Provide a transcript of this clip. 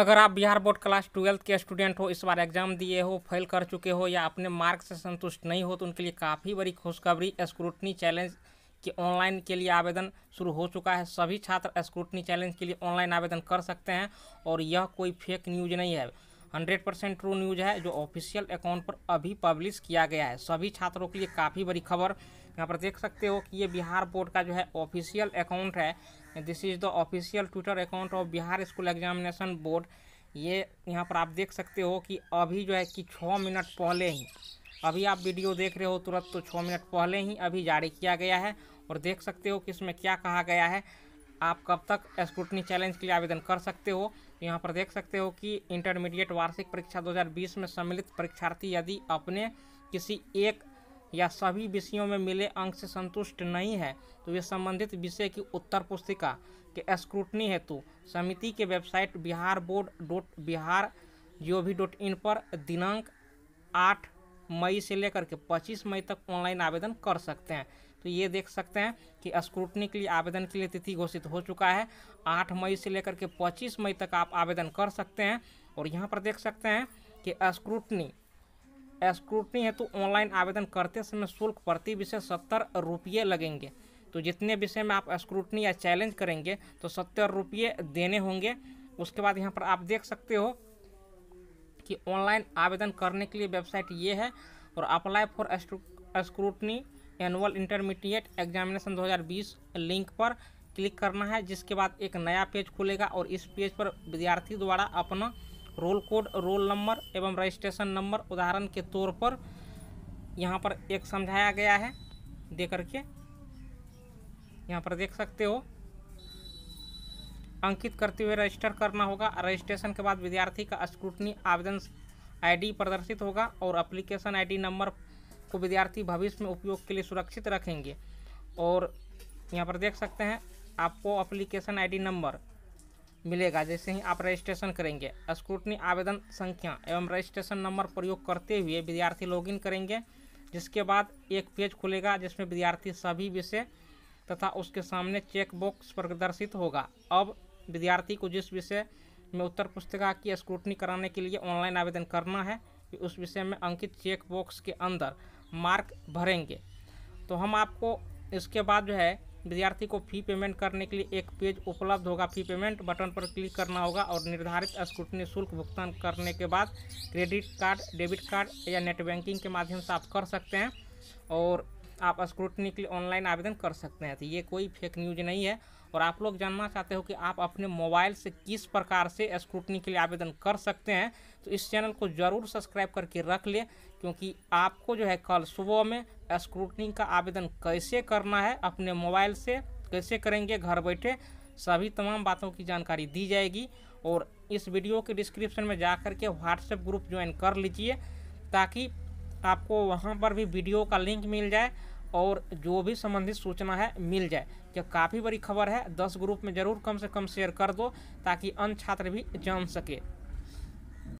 अगर आप Bihar board class twelfth के स्टूडेंट हो इस बार एग्जाम दिए हो फेल कर चुके हो या अपने मार्क से संतुष्ट नहीं हो तो उनके लिए काफ़ी बड़ी खुशखबरी स्क्रूटनी चैलेंज के ऑनलाइन के लिए आवेदन शुरू हो चुका है सभी छात्र स्क्रूटनी चैलेंज के लिए ऑनलाइन आवेदन कर सकते हैं और यह कोई फेक न्यूज नहीं है हंड्रेड परसेंट ट्रू न्यूज़ है जो ऑफिशियल अकाउंट पर अभी पब्लिश किया गया है सभी छात्रों के लिए काफ़ी बड़ी खबर यहाँ पर देख सकते हो कि ये बिहार बोर्ड का जो है ऑफिशियल अकाउंट है this is the official Twitter account of Bihar school examination board ये यहाँ पर आप देख सकते हो कि अभी जो है कि छः मिनट पहले ही अभी आप वीडियो देख रहे हो तुरंत तो छः मिनट पहले ही अभी जारी किया गया है और देख सकते हो कि इसमें क्या कहा गया है आप कब तक स्क्रूटनी चैलेंज के लिए आवेदन कर सकते हो तो यहाँ पर देख सकते हो कि इंटरमीडिएट वार्षिक परीक्षा 2020 में सम्मिलित परीक्षार्थी यदि अपने किसी एक या सभी विषयों में मिले अंक से संतुष्ट नहीं है तो वे संबंधित विषय की उत्तर पुस्तिका के स्क्रूटनी हेतु समिति के website Bihar board dot Bihar जो भी डॉट इन पर दिनांक आठ मई से लेकर के 25 मई तक ऑनलाइन आवेदन कर सकते हैं तो ये देख सकते हैं कि स्क्रूटनी के लिए आवेदन के लिए तिथि घोषित हो चुका है आठ मई से लेकर के पच्चीस मई तक आप आवेदन कर सकते हैं और यहाँ पर देख सकते हैं कि स्क्रूटनी स्क्रूटनी है तो ऑनलाइन आवेदन करते समय शुल्क प्रति विषय सत्तर रुपये लगेंगे तो जितने विषय में आप स्क्रूटनी या चैलेंज करेंगे तो सत्तर रुपये देने होंगे उसके बाद यहाँ पर आप देख सकते हो कि ऑनलाइन आवेदन करने के लिए वेबसाइट ये है और apply for scrutiny annual intermediate examination 2020 link पर क्लिक करना है जिसके बाद एक नया पेज खुलेगा और इस पेज पर विद्यार्थी द्वारा अपना रोल कोड रोल नंबर एवं रजिस्ट्रेशन नंबर उदाहरण के तौर पर यहाँ पर एक समझाया गया है दे करके यहाँ पर देख सकते हो अंकित करते हुए रजिस्टर करना होगा रजिस्ट्रेशन के बाद विद्यार्थी का स्क्रूटनी आवेदन आईडी प्रदर्शित होगा और एप्लीकेशन आईडी नंबर को विद्यार्थी भविष्य में उपयोग के लिए सुरक्षित रखेंगे और यहाँ पर देख सकते हैं आपको अप्लीकेशन आई नंबर मिलेगा जैसे ही आप रजिस्ट्रेशन करेंगे स्क्रूटनी आवेदन संख्या एवं रजिस्ट्रेशन नंबर प्रयोग करते हुए विद्यार्थी लॉगिन करेंगे जिसके बाद एक पेज खुलेगा जिसमें विद्यार्थी सभी विषय तथा उसके सामने चेक बॉक्स प्रदर्शित होगा अब विद्यार्थी को जिस विषय में उत्तर पुस्तिका की स्क्रूटनी कराने के लिए ऑनलाइन आवेदन करना है उस विषय में अंकित चेक बॉक्स के अंदर मार्क भरेंगे तो हम आपको इसके बाद जो है विद्यार्थी को फी पेमेंट करने के लिए एक पेज उपलब्ध होगा फी पेमेंट बटन पर क्लिक करना होगा और निर्धारित स्क्रूटनी शुल्क भुगतान करने के बाद क्रेडिट कार्ड डेबिट कार्ड या नेट बैंकिंग के माध्यम से आप कर सकते हैं और आप स्क्रूटनी के लिए ऑनलाइन आवेदन कर सकते हैं तो ये कोई फेक न्यूज नहीं है और आप लोग जानना चाहते हो कि आप अपने मोबाइल से किस प्रकार से स्क्रूटनी के लिए आवेदन कर सकते हैं तो इस चैनल को ज़रूर सब्सक्राइब करके रख लें क्योंकि आपको जो है कल सुबह में स्क्रूटनी का आवेदन कैसे करना है अपने मोबाइल से कैसे करेंगे घर बैठे सभी तमाम बातों की जानकारी दी जाएगी और इस वीडियो के डिस्क्रिप्शन में जा कर के व्हाट्सएप ग्रुप ज्वाइन कर लीजिए ताकि आपको वहाँ पर भी वीडियो का लिंक मिल जाए और जो भी संबंधित सूचना है मिल जाए क्या काफ़ी बड़ी खबर है दस ग्रुप में ज़रूर कम से कम शेयर कर दो ताकि अन्य छात्र भी जान सके